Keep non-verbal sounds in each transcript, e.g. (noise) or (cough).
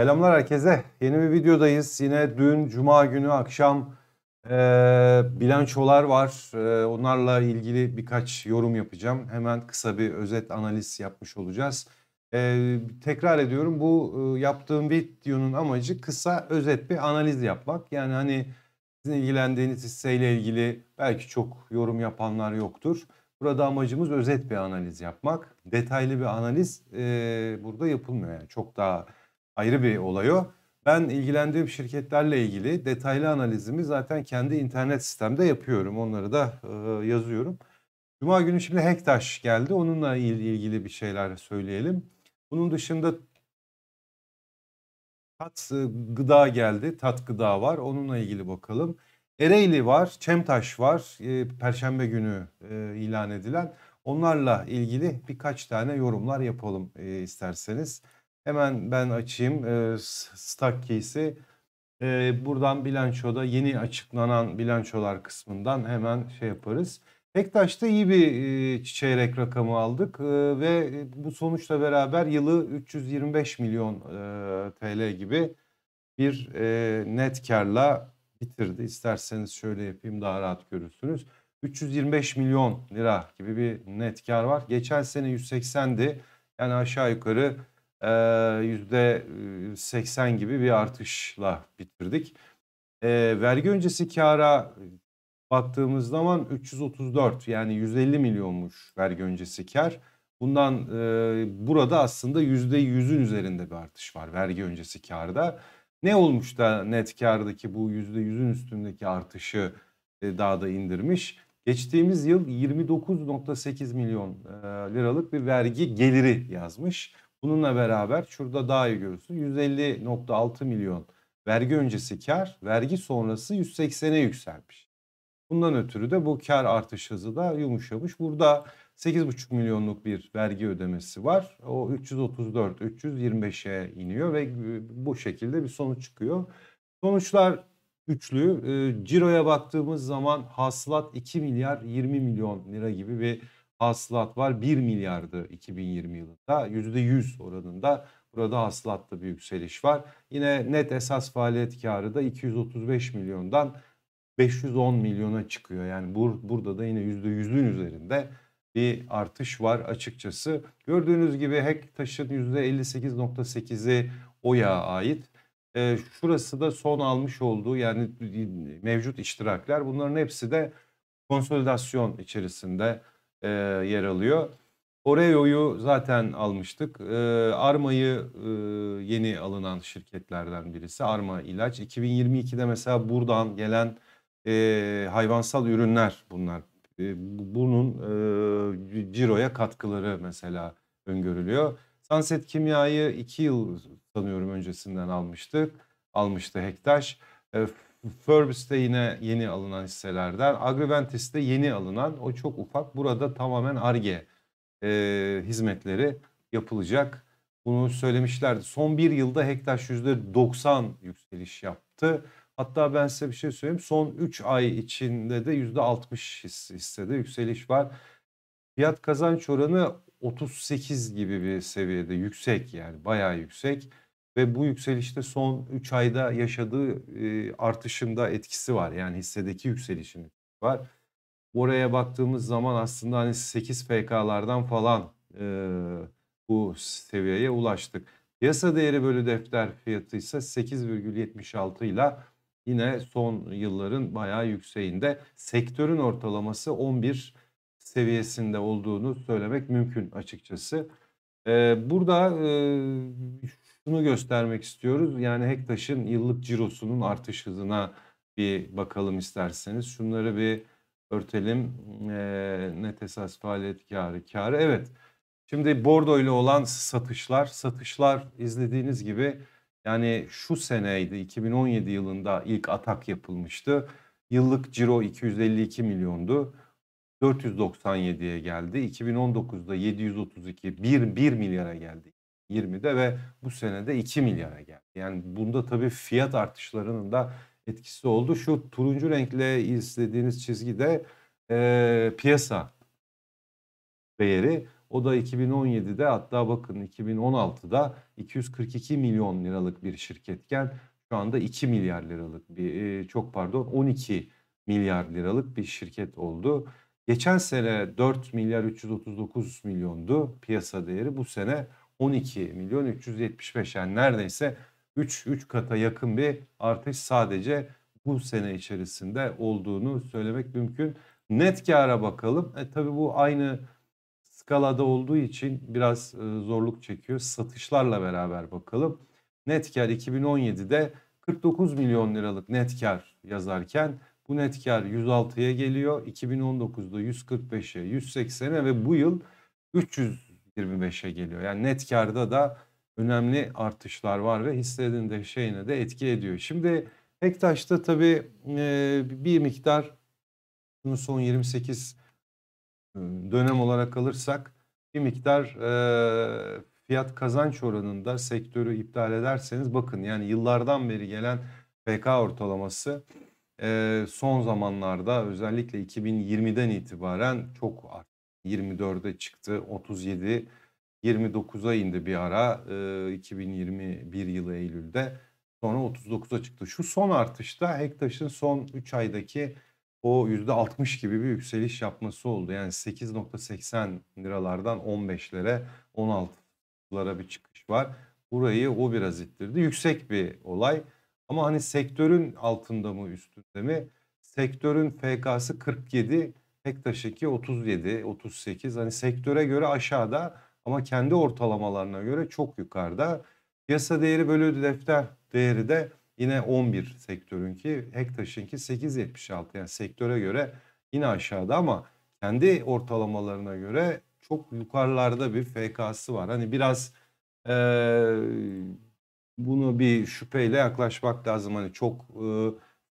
Selamlar herkese. Yeni bir videodayız. Yine dün Cuma günü akşam e, bilançolar var. E, onlarla ilgili birkaç yorum yapacağım. Hemen kısa bir özet analiz yapmış olacağız. E, tekrar ediyorum bu e, yaptığım videonun amacı kısa özet bir analiz yapmak. Yani hani sizin ilgilendiğiniz hisseyle ilgili belki çok yorum yapanlar yoktur. Burada amacımız özet bir analiz yapmak. Detaylı bir analiz e, burada yapılmıyor. Yani çok daha ayrı bir olay o. Ben ilgilendiğim şirketlerle ilgili detaylı analizimi zaten kendi internet sistemde yapıyorum. Onları da e, yazıyorum. Cuma günü şimdi Hektaş geldi. Onunla ilgili bir şeyler söyleyelim. Bunun dışında Tat e, gıda geldi. Tat gıda var. Onunla ilgili bakalım. Ereğli var. Çemtaş var. E, Perşembe günü e, ilan edilen. Onlarla ilgili birkaç tane yorumlar yapalım isterseniz. Hemen ben açayım e, stock case'i. E, buradan bilançoda yeni açıklanan bilançolar kısmından hemen şey yaparız. Bektaş'ta iyi bir e, çeyrek rakamı aldık e, ve bu sonuçla beraber yılı 325 milyon e, TL gibi bir e, net karla bitirdi. İsterseniz şöyle yapayım daha rahat görürsünüz. 325 milyon lira gibi bir net kar var. Geçen sene 180'di. Yani aşağı yukarı %80 gibi bir artışla bitirdik. E, vergi öncesi kara baktığımız zaman 334 yani 150 milyonmuş vergi öncesi kar. Bundan e, burada aslında %100'ün üzerinde bir artış var vergi öncesi karda. Ne olmuş da net kardaki bu %100'ün üstündeki artışı e, daha da indirmiş? Geçtiğimiz yıl 29.8 milyon e, liralık bir vergi geliri yazmış. Bununla beraber şurada daha iyi görürsün. 150.6 milyon vergi öncesi kar, vergi sonrası 180'e yükselmiş. Bundan ötürü de bu kar artış hızı da yumuşamış. Burada 8,5 milyonluk bir vergi ödemesi var. O 334, 325'e iniyor ve bu şekilde bir sonuç çıkıyor. Sonuçlar güçlü. Ee, ciro'ya baktığımız zaman hasılat 2 milyar 20 milyon lira gibi bir hasılat var. 1 milyardı 2020 yılında. %100 oranında burada hasılatta bir yükseliş var. Yine net esas faaliyet karı da 235 milyondan 510 milyona çıkıyor. Yani bur burada da yine %100'ün üzerinde bir artış var açıkçası. Gördüğünüz gibi Hektaş'ın %58.8'i oya ait. E, şurası da son almış olduğu yani mevcut iştirakler bunların hepsi de konsolidasyon içerisinde e, yer alıyor. Oreo'yu zaten almıştık. E, Arma'yı e, yeni alınan şirketlerden birisi. Arma ilaç. 2022'de mesela buradan gelen e, hayvansal ürünler bunlar. E, bunun e, ciroya katkıları mesela öngörülüyor. Sunset Kimya'yı 2 yıl sanıyorum öncesinden almıştık. Almıştı Hektaş. E, Furbis'te yine yeni alınan hisselerden. Agriventis'te yeni alınan o çok ufak. Burada tamamen ARGE e, hizmetleri yapılacak. Bunu söylemişlerdi. Son bir yılda Hektaş %90 yükseliş yaptı. Hatta ben size bir şey söyleyeyim. Son 3 ay içinde de yüzde %60 hissede yükseliş var. Fiyat kazanç oranı 38 gibi bir seviyede yüksek yani bayağı yüksek ve bu yükselişte son 3 ayda yaşadığı e, artışında etkisi var. Yani hissedeki yükselişin var. Oraya baktığımız zaman aslında hani 8 FK'lardan falan e, bu seviyeye ulaştık. yasa değeri bölü defter fiyatı ise 8,76 ile yine son yılların bayağı yükseğinde. Sektörün ortalaması 11 seviyesinde olduğunu söylemek mümkün açıkçası. Ee, burada e, bunu göstermek istiyoruz. Yani Hektaş'ın yıllık cirosunun artış hızına bir bakalım isterseniz. Şunları bir örtelim. E, net esas faaliyet karı, karı. Evet. Şimdi Bordo ile olan satışlar, satışlar izlediğiniz gibi yani şu seneydi 2017 yılında ilk atak yapılmıştı. Yıllık ciro 252 milyondu. 497'ye geldi. 2019'da 732 1, 1 milyara geldi. 2020'de ve bu senede 2 milyara geldi. Yani bunda tabii fiyat artışlarının da etkisi oldu. Şu turuncu renkle izlediğiniz çizgi de e, piyasa değeri. O da 2017'de hatta bakın 2016'da 242 milyon liralık bir şirketken şu anda 2 milyar liralık bir e, çok pardon 12 milyar liralık bir şirket oldu. Geçen sene 4 milyar 339 milyondu piyasa değeri. Bu sene 12 milyon 375 yani neredeyse 3, 3 kata yakın bir artış sadece bu sene içerisinde olduğunu söylemek mümkün. Net kâra bakalım. E, tabii bu aynı skalada olduğu için biraz e, zorluk çekiyor. Satışlarla beraber bakalım. Net kâr 2017'de 49 milyon liralık net kâr yazarken bu net kâr 106'ya geliyor. 2019'da 145'e, 180'e ve bu yıl 300 25'e geliyor. Yani net karda da önemli artışlar var ve hisselerin de şeyine de etki ediyor. Şimdi Hektaş'ta tabii e, bir miktar bunu son 28 e, dönem olarak alırsak bir miktar e, fiyat kazanç oranında sektörü iptal ederseniz bakın yani yıllardan beri gelen PK ortalaması son zamanlarda özellikle 2020'den itibaren çok arttı. 24'e çıktı. 37 29'a indi bir ara e, 2021 yılı Eylül'de. Sonra 39'a çıktı. Şu son artışta Hektaş'ın son 3 aydaki o %60 gibi bir yükseliş yapması oldu. Yani 8.80 liralardan 15'lere 16'lara bir çıkış var. Burayı o biraz ittirdi. Yüksek bir olay. Ama hani sektörün altında mı üstünde mi? Sektörün FK'sı 47. Tektaş 2 37, 38 hani sektöre göre aşağıda ama kendi ortalamalarına göre çok yukarıda. Piyasa değeri bölü defter değeri de yine 11 sektörün sektörünki, Hektaş'ınki 8.76 yani sektöre göre yine aşağıda ama kendi ortalamalarına göre çok yukarılarda bir FK'sı var. Hani biraz e, bunu bir şüpheyle yaklaşmak lazım. Hani çok e,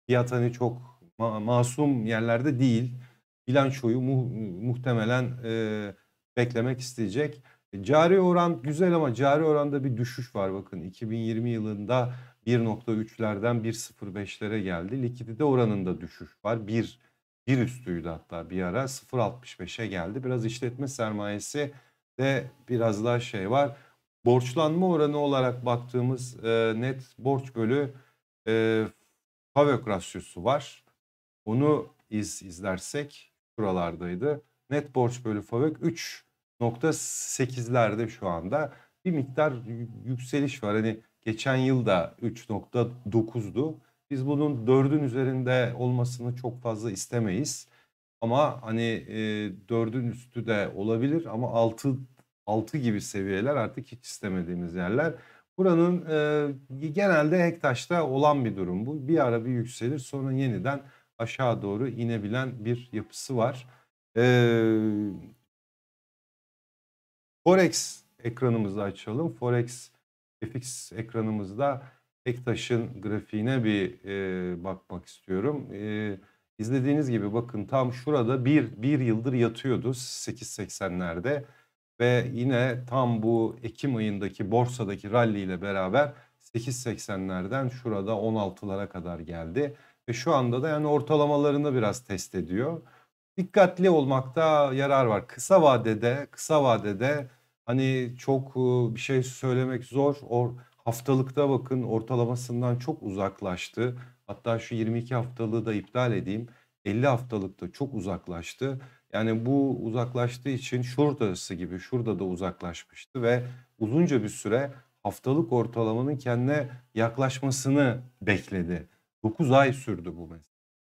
fiyat hani çok ma masum yerlerde değil bilançoyu mu, muhtemelen e, beklemek isteyecek. Cari oran güzel ama cari oranda bir düşüş var bakın 2020 yılında 1.3'lerden 1.05'lere geldi. Likidite oranında düşüş var. 1 1 üstüydü hatta bir ara 0.65'e geldi. Biraz işletme sermayesi de biraz daha şey var. Borçlanma oranı olarak baktığımız e, net borç bölü e, FAVÖK rasyosu var. Onu iz, izlersek şuralardaydı. Net borç bölü FAVÖK 3.8'lerde şu anda. Bir miktar yükseliş var. Hani geçen yıl da 3.9'du. Biz bunun 4'ün üzerinde olmasını çok fazla istemeyiz. Ama hani e, 4'ün üstü de olabilir ama 6 6 gibi seviyeler artık hiç istemediğimiz yerler. Buranın e, genelde Hektaş'ta olan bir durum bu. Bir ara bir yükselir sonra yeniden aşağı doğru inebilen bir yapısı var. Ee, Forex ekranımızı açalım. Forex FX ekranımızda Ektaş'ın grafiğine bir e, bakmak istiyorum. E, izlediğiniz gibi bakın tam şurada bir, bir yıldır yatıyordu 8.80'lerde. Ve yine tam bu Ekim ayındaki borsadaki rally ile beraber 8.80'lerden şurada 16'lara kadar geldi. Ve şu anda da yani ortalamalarını biraz test ediyor. Dikkatli olmakta yarar var. Kısa vadede, kısa vadede hani çok e, bir şey söylemek zor. Or, haftalıkta bakın ortalamasından çok uzaklaştı. Hatta şu 22 haftalığı da iptal edeyim. 50 haftalıkta çok uzaklaştı. Yani bu uzaklaştığı için şuradası gibi şurada da uzaklaşmıştı ve uzunca bir süre haftalık ortalamanın kendine yaklaşmasını bekledi. 9 ay sürdü bu mesela.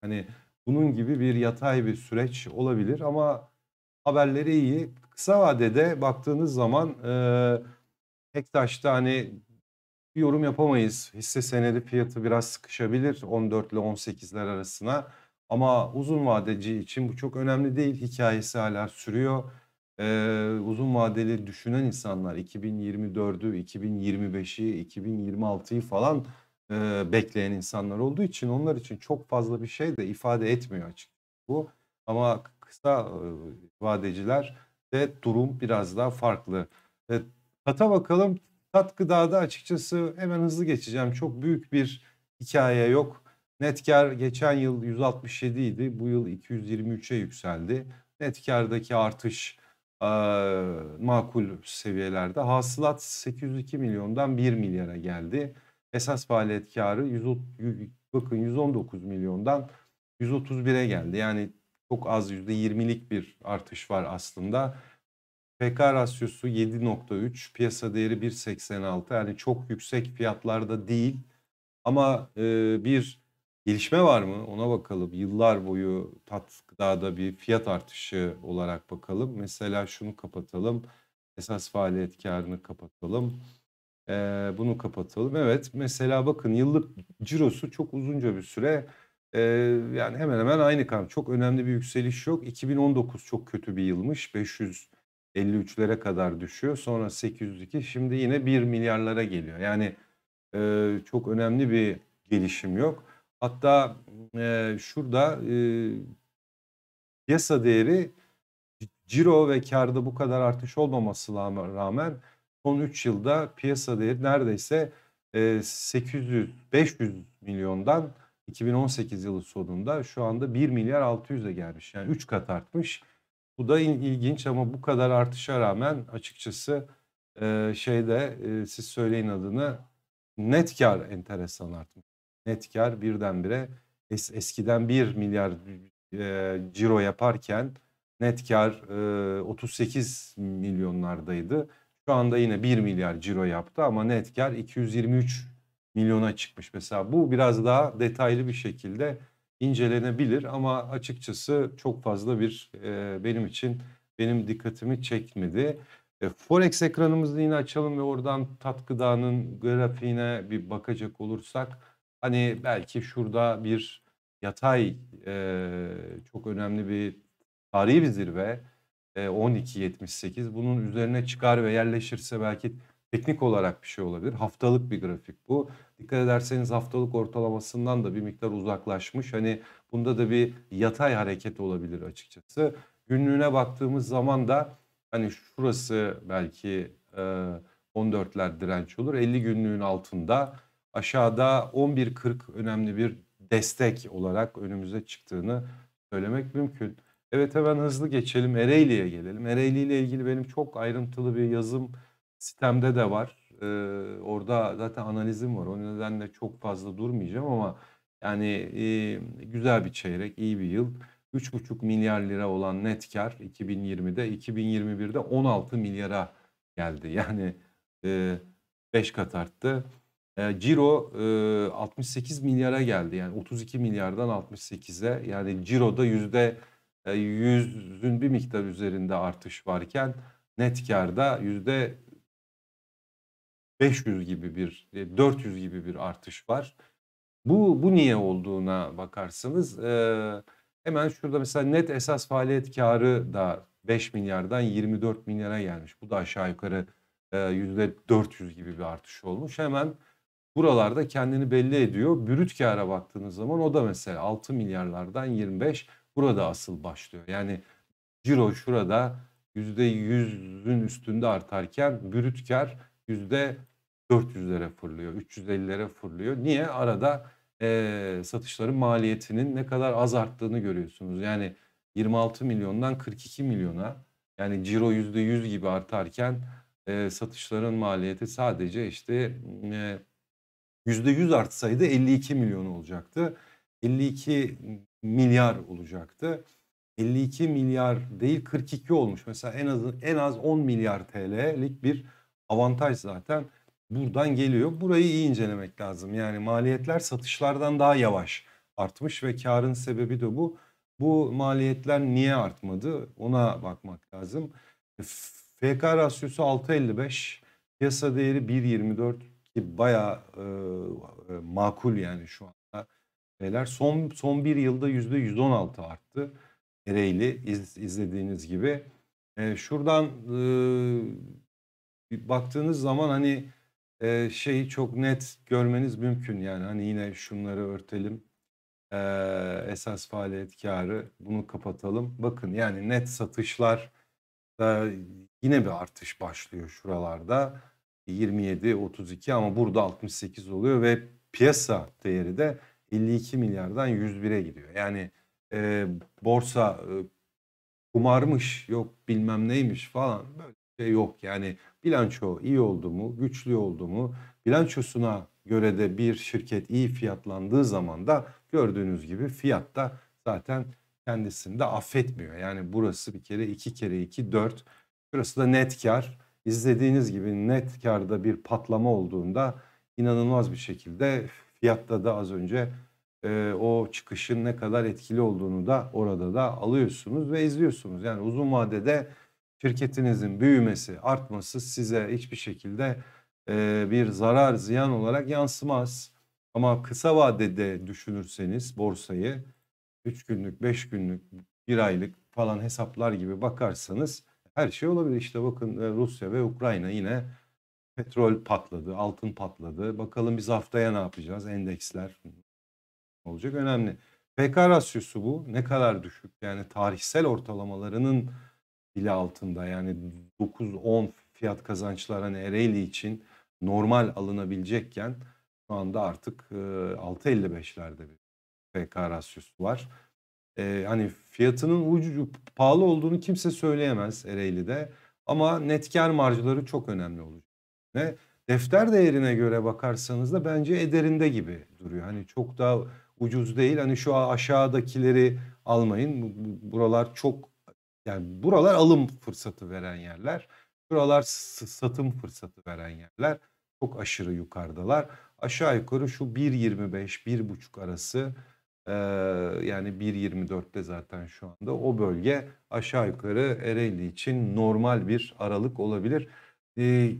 Hani bunun gibi bir yatay bir süreç olabilir ama haberleri iyi. Kısa vadede baktığınız zaman e, Hektaş'ta hani bir yorum yapamayız. Hisse senedi fiyatı biraz sıkışabilir 14 ile 18'ler arasına. Ama uzun vadeci için bu çok önemli değil. Hikayesi hala sürüyor. Ee, uzun vadeli düşünen insanlar 2024'ü, 2025'i, 2026'yı falan e, bekleyen insanlar olduğu için onlar için çok fazla bir şey de ifade etmiyor açık bu. Ama kısa e, vadeciler de durum biraz daha farklı. E, tata bakalım. Tat gıdada açıkçası hemen hızlı geçeceğim. Çok büyük bir hikaye yok. Net kar geçen yıl 167 idi. Bu yıl 223'e yükseldi. Net kardaki artış e, makul seviyelerde. Hasılat 802 milyondan 1 milyara geldi esas faaliyet karı 100, bakın 119 milyondan 131'e geldi. Yani çok az %20'lik bir artış var aslında. PK rasyosu 7.3, piyasa değeri 1.86. Yani çok yüksek fiyatlarda değil. Ama e, bir gelişme var mı? Ona bakalım. Yıllar boyu tat gıdada bir fiyat artışı olarak bakalım. Mesela şunu kapatalım. Esas faaliyet karını kapatalım. Ee, bunu kapatalım. Evet mesela bakın yıllık cirosu çok uzunca bir süre e, yani hemen hemen aynı kan. Çok önemli bir yükseliş yok. 2019 çok kötü bir yılmış. 553'lere kadar düşüyor. Sonra 802 şimdi yine 1 milyarlara geliyor. Yani e, çok önemli bir gelişim yok. Hatta e, şurada e, piyasa değeri ciro ve karda bu kadar artış olmaması rağmen son 3 yılda piyasa değeri neredeyse 800-500 e, milyondan 2018 yılı sonunda şu anda 1 milyar 600'e gelmiş. Yani 3 kat artmış. Bu da ilginç ama bu kadar artışa rağmen açıkçası e, şeyde e, siz söyleyin adını net kar enteresan artmış. Net kar birdenbire es, eskiden 1 milyar e, ciro yaparken net kar e, 38 milyonlardaydı. Şu anda yine 1 milyar ciro yaptı ama net kar 223 milyona çıkmış. Mesela bu biraz daha detaylı bir şekilde incelenebilir ama açıkçası çok fazla bir e, benim için benim dikkatimi çekmedi. E, Forex ekranımızı yine açalım ve oradan tat grafiğine bir bakacak olursak hani belki şurada bir yatay e, çok önemli bir tarihi bir zirve 12.78 bunun üzerine çıkar ve yerleşirse belki teknik olarak bir şey olabilir. Haftalık bir grafik bu. Dikkat ederseniz haftalık ortalamasından da bir miktar uzaklaşmış. Hani bunda da bir yatay hareket olabilir açıkçası. Günlüğüne baktığımız zaman da hani şurası belki 14'ler direnç olur. 50 günlüğün altında aşağıda 11.40 önemli bir destek olarak önümüze çıktığını söylemek mümkün. Evet hemen hızlı geçelim. Ereğli'ye gelelim. Ereğli ile ilgili benim çok ayrıntılı bir yazım sistemde de var. Ee, orada zaten analizim var. O nedenle çok fazla durmayacağım ama yani e, güzel bir çeyrek, iyi bir yıl. 3,5 milyar lira olan net kar 2020'de, 2021'de 16 milyara geldi. (laughs) Yani e, 5 kat arttı. E, Ciro e, 68 milyara geldi. Yani 32 milyardan 68'e. Yani Ciro'da yüzde e, yüzün bir miktar üzerinde artış varken net karda yüzde 500 gibi bir 400 e, gibi bir artış var. Bu, bu niye olduğuna bakarsınız. e, hemen şurada mesela net esas faaliyet karı da 5 milyardan 24 milyara gelmiş. Bu da aşağı yukarı e, %400 gibi bir artış olmuş. Hemen buralarda kendini belli ediyor. Brüt kâra baktığınız zaman o da mesela 6 milyarlardan 25 burada asıl başlıyor. Yani ciro şurada yüzde yüzün üstünde artarken brüt kar yüzde 400'lere fırlıyor, 350'lere fırlıyor. Niye? Arada e, satışların maliyetinin ne kadar az arttığını görüyorsunuz. Yani 26 milyondan 42 milyona yani ciro %100 gibi artarken e, satışların maliyeti sadece işte e, %100 artsaydı 52 milyon olacaktı. 52 milyar olacaktı. 52 milyar değil 42 olmuş. Mesela en az en az 10 milyar TL'lik bir avantaj zaten buradan geliyor. Burayı iyi incelemek lazım. Yani maliyetler satışlardan daha yavaş artmış ve karın sebebi de bu. Bu maliyetler niye artmadı ona bakmak lazım. E, FK rasyosu 6.55, piyasa değeri 1.24 ki baya e, e, makul yani şu an Beyler Son son bir yılda yüzde %116 arttı. Ereğli iz, izlediğiniz gibi. E, şuradan e, baktığınız zaman hani e, şeyi çok net görmeniz mümkün. Yani hani yine şunları örtelim. E, esas faaliyet karı bunu kapatalım. Bakın yani net satışlar da yine bir artış başlıyor şuralarda. 27 32 ama burada 68 oluyor ve piyasa değeri de 52 milyardan 101'e gidiyor. Yani e, borsa e, kumarmış yok bilmem neymiş falan böyle şey yok. Yani bilanço iyi oldu mu güçlü oldu mu bilançosuna göre de bir şirket iyi fiyatlandığı zaman da gördüğünüz gibi fiyat da zaten kendisini de affetmiyor. Yani burası bir kere iki kere iki dört. Burası da net kar. İzlediğiniz gibi net karda bir patlama olduğunda inanılmaz bir şekilde fiyatta da az önce e, o çıkışın ne kadar etkili olduğunu da orada da alıyorsunuz ve izliyorsunuz. Yani uzun vadede şirketinizin büyümesi, artması size hiçbir şekilde e, bir zarar, ziyan olarak yansımaz. Ama kısa vadede düşünürseniz borsayı 3 günlük, 5 günlük, 1 aylık falan hesaplar gibi bakarsanız her şey olabilir. İşte bakın e, Rusya ve Ukrayna yine Petrol patladı, altın patladı. Bakalım biz haftaya ne yapacağız? Endeksler olacak önemli. PK rasyosu bu ne kadar düşük yani tarihsel ortalamalarının bile altında yani 9-10 fiyat kazançlar hani Ereğli için normal alınabilecekken şu anda artık 6.55'lerde e, bir PK rasyosu var. Ee, hani fiyatının ucu pahalı olduğunu kimse söyleyemez Ereğli'de ama net kar marjları çok önemli olacak ve defter değerine göre bakarsanız da bence ederinde gibi duruyor. Hani çok daha ucuz değil. Hani şu aşağıdakileri almayın. Buralar çok yani buralar alım fırsatı veren yerler. Buralar satım fırsatı veren yerler. Çok aşırı yukarıdalar. Aşağı yukarı şu 1.25-1.5 arası ee, yani 1.24'te zaten şu anda o bölge aşağı yukarı Ereğli için normal bir aralık olabilir. Ee,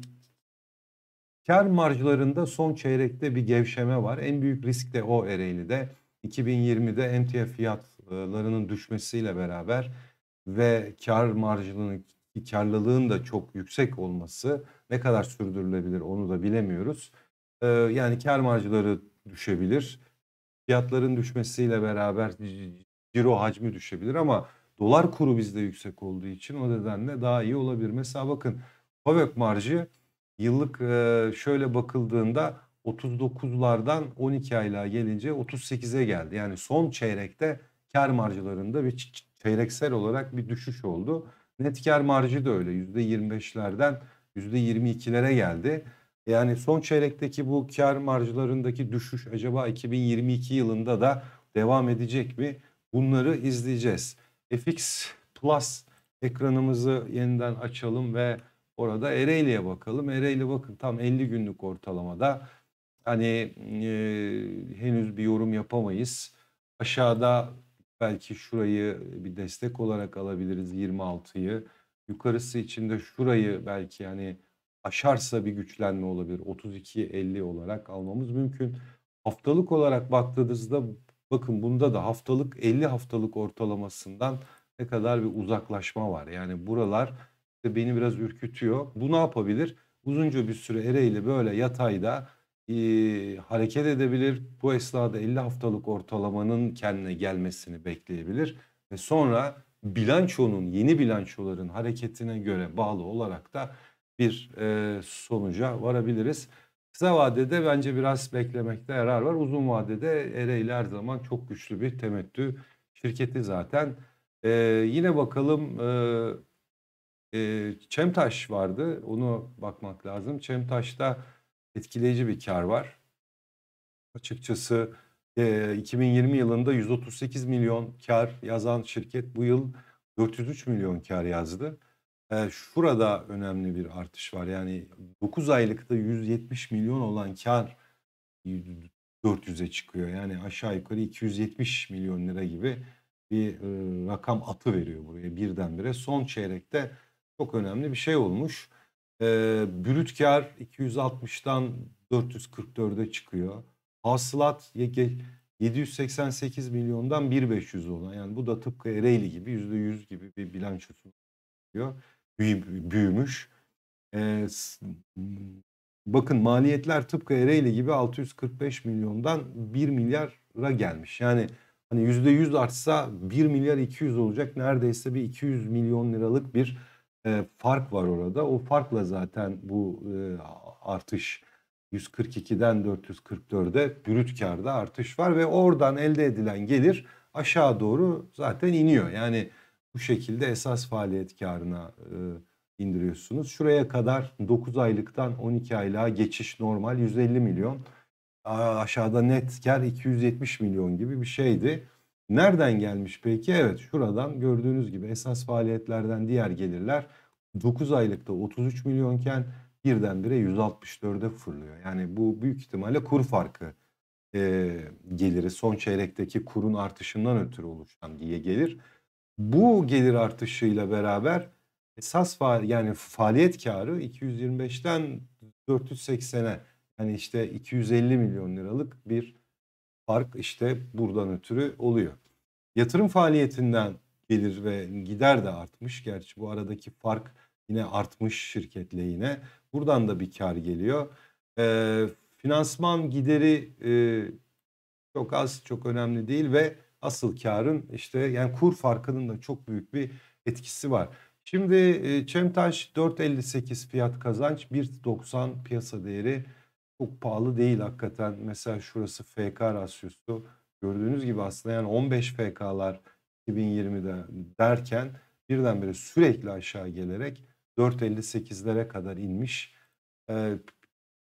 Kar marjlarında son çeyrekte bir gevşeme var. En büyük risk de o Ereğli'de. 2020'de emtia fiyatlarının düşmesiyle beraber ve kar marjının karlılığın da çok yüksek olması ne kadar sürdürülebilir onu da bilemiyoruz. Ee, yani kar marjları düşebilir. Fiyatların düşmesiyle beraber ciro hacmi düşebilir ama dolar kuru bizde yüksek olduğu için o nedenle daha iyi olabilir. Mesela bakın Pavök marjı Yıllık şöyle bakıldığında 39'lardan 12 aylığa gelince 38'e geldi. Yani son çeyrekte kar marjlarında bir çeyreksel olarak bir düşüş oldu. Net kar marjı da öyle %25'lerden %22'lere geldi. Yani son çeyrekteki bu kar marjlarındaki düşüş acaba 2022 yılında da devam edecek mi? Bunları izleyeceğiz. FX Plus ekranımızı yeniden açalım ve Orada Ereğli'ye bakalım. Ereğli bakın tam 50 günlük ortalamada. Hani e, henüz bir yorum yapamayız. Aşağıda belki şurayı bir destek olarak alabiliriz 26'yı. Yukarısı içinde şurayı belki hani aşarsa bir güçlenme olabilir. 32-50 olarak almamız mümkün. Haftalık olarak baktığınızda bakın bunda da haftalık 50 haftalık ortalamasından ne kadar bir uzaklaşma var. Yani buralar beni biraz ürkütüyor. Bu ne yapabilir? Uzunca bir süre Ereğli böyle yatayda e, hareket edebilir. Bu esnada 50 haftalık ortalamanın kendine gelmesini bekleyebilir. Ve sonra bilançonun yeni bilançoların hareketine göre bağlı olarak da bir e, sonuca varabiliriz. Kısa vadede bence biraz beklemekte yarar var. Uzun vadede Ereğli her zaman çok güçlü bir temettü şirketi zaten. E, yine bakalım e, e, Çemtaş vardı. Onu bakmak lazım. Çemtaş'ta etkileyici bir kar var. Açıkçası e, 2020 yılında 138 milyon kar yazan şirket bu yıl 403 milyon kar yazdı. E, şurada önemli bir artış var. Yani 9 aylıkta 170 milyon olan kar 400'e çıkıyor. Yani aşağı yukarı 270 milyon lira gibi bir e, rakam atı veriyor buraya birdenbire. Son çeyrekte çok önemli bir şey olmuş. E, brüt kar 260'tan 444'e çıkıyor. Hasılat 788 milyondan 1500 olan yani bu da tıpkı Ereğli gibi %100 gibi bir bilançosu diyor. Büyümüş. Ee, bakın maliyetler tıpkı Ereğli gibi 645 milyondan 1 milyara gelmiş. Yani hani %100 artsa 1 milyar 200 olacak neredeyse bir 200 milyon liralık bir e, fark var orada. O farkla zaten bu e, artış 142'den 444'e brüt karda artış var ve oradan elde edilen gelir aşağı doğru zaten iniyor. Yani bu şekilde esas faaliyet karına e, indiriyorsunuz. Şuraya kadar 9 aylıktan 12 aylığa geçiş normal 150 milyon. Aşağıda net kar 270 milyon gibi bir şeydi. Nereden gelmiş peki? Evet şuradan gördüğünüz gibi esas faaliyetlerden diğer gelirler 9 aylıkta 33 milyonken birdenbire 164'e fırlıyor. Yani bu büyük ihtimalle kur farkı e, geliri son çeyrekteki kurun artışından ötürü oluşan diye gelir. Bu gelir artışıyla beraber esas fa yani faaliyet karı 225'ten 480'e yani işte 250 milyon liralık bir fark işte buradan ötürü oluyor. Yatırım faaliyetinden gelir ve gider de artmış. Gerçi bu aradaki fark yine artmış şirketle yine. Buradan da bir kar geliyor. E, finansman gideri e, çok az, çok önemli değil ve asıl karın işte yani kur farkının da çok büyük bir etkisi var. Şimdi e, Çemtaş 4.58 fiyat kazanç 1.90 piyasa değeri çok pahalı değil hakikaten. Mesela şurası FK rasyosu. Gördüğünüz gibi aslında yani 15 FK'lar 2020'de derken birdenbire sürekli aşağı gelerek 4.58'lere kadar inmiş. E,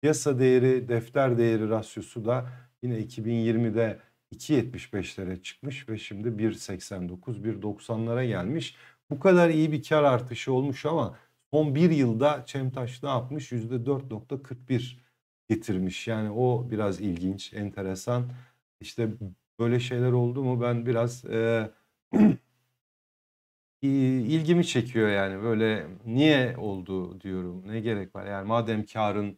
piyasa değeri, defter değeri rasyosu da yine 2020'de 2.75'lere çıkmış ve şimdi 1.89, 1.90'lara gelmiş. Bu kadar iyi bir kar artışı olmuş ama son bir yılda Çemtaş ne yapmış? %4.41 getirmiş. Yani o biraz ilginç, enteresan. İşte böyle şeyler oldu mu ben biraz e, (clears throat) ilgimi çekiyor yani böyle niye oldu diyorum ne gerek var yani madem karın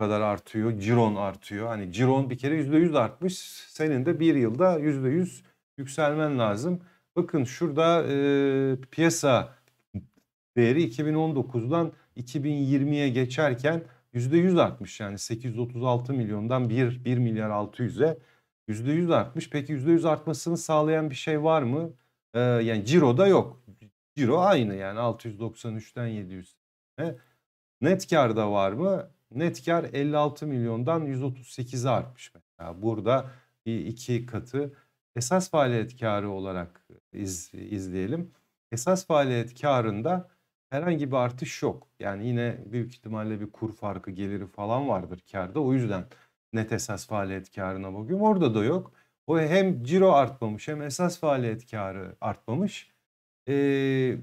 kadar artıyor ciron artıyor hani ciron bir kere yüzde yüz artmış senin de bir yılda yüzde yüz yükselmen lazım bakın şurada e, piyasa değeri 2019'dan 2020'ye geçerken %100 artmış yani 836 milyondan 1, 1 milyar 600'e %100 artmış. Peki %100 artmasını sağlayan bir şey var mı? Ee, yani da yok. Ciro aynı yani 693'ten 700. E, net da var mı? Net kar 56 milyondan 138'e artmış mesela. Burada iki katı. Esas faaliyet karı olarak iz, izleyelim. Esas faaliyet karında herhangi bir artış yok. Yani yine büyük ihtimalle bir kur farkı geliri falan vardır karda. O yüzden net esas faaliyet karına bakıyorum. Orada da yok. O hem ciro artmamış hem esas faaliyet karı artmamış. Ee,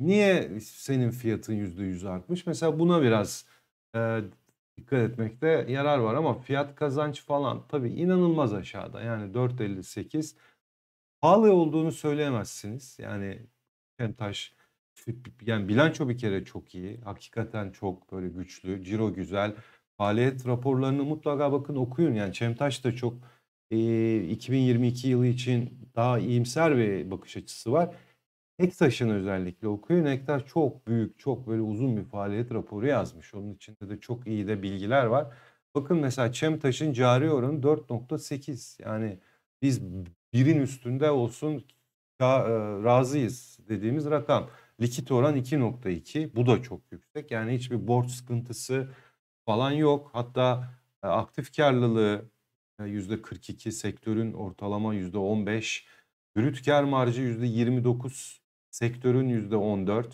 niye senin fiyatın %100 artmış? Mesela buna biraz e, dikkat etmekte yarar var ama fiyat kazanç falan tabii inanılmaz aşağıda. Yani 4.58 pahalı olduğunu söyleyemezsiniz. Yani Kentaş yani bilanço bir kere çok iyi. Hakikaten çok böyle güçlü. Ciro güzel. Faaliyet raporlarını mutlaka bakın okuyun. Yani Çemtaş da çok e, 2022 yılı için daha iyimser bir bakış açısı var. Hektaş'ın özellikle okuyun. Hektaş çok büyük, çok böyle uzun bir faaliyet raporu yazmış. Onun içinde de çok iyi de bilgiler var. Bakın mesela Çemtaş'ın cari oranı 4.8. Yani biz birin üstünde olsun razıyız dediğimiz rakam. Likit oran 2.2 bu da çok yüksek. Yani hiçbir borç sıkıntısı falan yok. Hatta e, aktif karlılığı %42 e, sektörün ortalama %15. Brüt kar marjı %29 sektörün %14.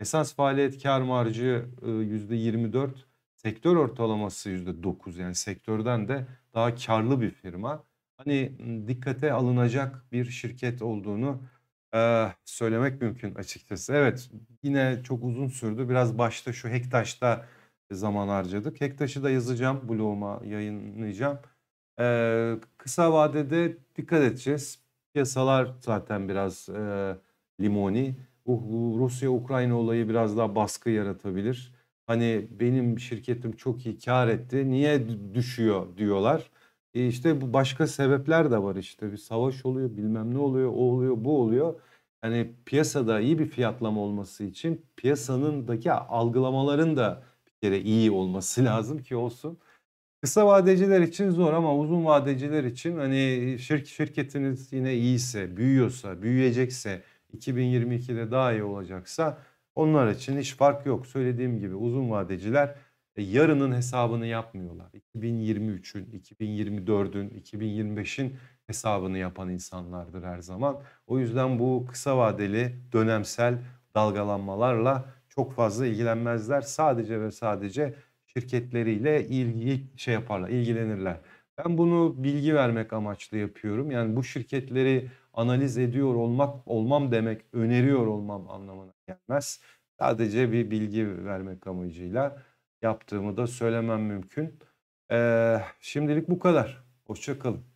Esas faaliyet kar marjı %24 e, sektör ortalaması %9 yani sektörden de daha karlı bir firma. Hani dikkate alınacak bir şirket olduğunu ee, söylemek mümkün açıkçası. Evet yine çok uzun sürdü. Biraz başta şu Hektaş'ta zaman harcadık. Hektaş'ı da yazacağım bloğuma yayınlayacağım. Ee, kısa vadede dikkat edeceğiz. Piyasalar zaten biraz e, limoni. Uh, Rusya-Ukrayna olayı biraz daha baskı yaratabilir. Hani benim şirketim çok iyi kar etti. Niye düşüyor diyorlar. E işte bu başka sebepler de var işte. Bir savaş oluyor, bilmem ne oluyor, o oluyor, bu oluyor. Hani piyasada iyi bir fiyatlama olması için piyasanındaki algılamaların da bir kere iyi olması (laughs) lazım ki olsun. Kısa vadeciler için zor ama uzun vadeciler için hani şir şirketiniz yine iyiyse, büyüyorsa, büyüyecekse, 2022'de daha iyi olacaksa onlar için hiç fark yok. Söylediğim gibi uzun vadeciler e, yarının hesabını yapmıyorlar. 2023'ün, 2024'ün, 2025'in hesabını yapan insanlardır her zaman. O yüzden bu kısa vadeli dönemsel dalgalanmalarla çok fazla ilgilenmezler. Sadece ve sadece şirketleriyle ilgi şey yaparlar, ilgilenirler. Ben bunu bilgi vermek amaçlı yapıyorum. Yani bu şirketleri analiz ediyor olmak olmam demek öneriyor olmam anlamına gelmez. Sadece bir bilgi vermek amacıyla yaptığımı da söylemem mümkün. Ee, şimdilik bu kadar. Hoşçakalın.